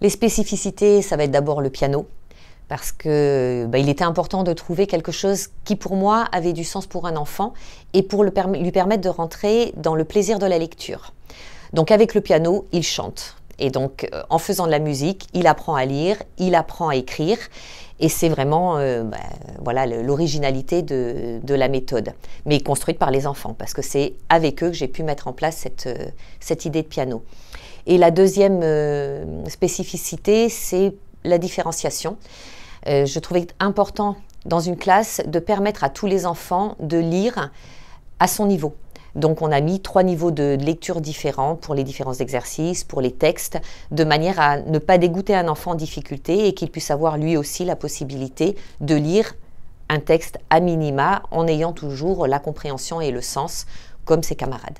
Les spécificités, ça va être d'abord le piano, parce que bah, il était important de trouver quelque chose qui pour moi avait du sens pour un enfant et pour lui permettre de rentrer dans le plaisir de la lecture. Donc avec le piano, il chante. Et donc, euh, en faisant de la musique, il apprend à lire, il apprend à écrire. Et c'est vraiment euh, bah, voilà l'originalité de, la méthode, mais construite par les enfants, parce que c'est avec eux que j'ai pu mettre en place cette, euh, idée de piano. Et la deuxième spécificité, c'est la différenciation. je trouvais important dans une classe de permettre à tous les enfants de lire à son niveau. Donc on a mis trois niveaux de lecture différents pour les différents exercices, pour les textes, de manière à ne pas dégoûter un enfant en difficulté et qu'il puisse avoir lui aussi la possibilité de lire un texte à minima en ayant toujours la compréhension et le sens comme ses camarades.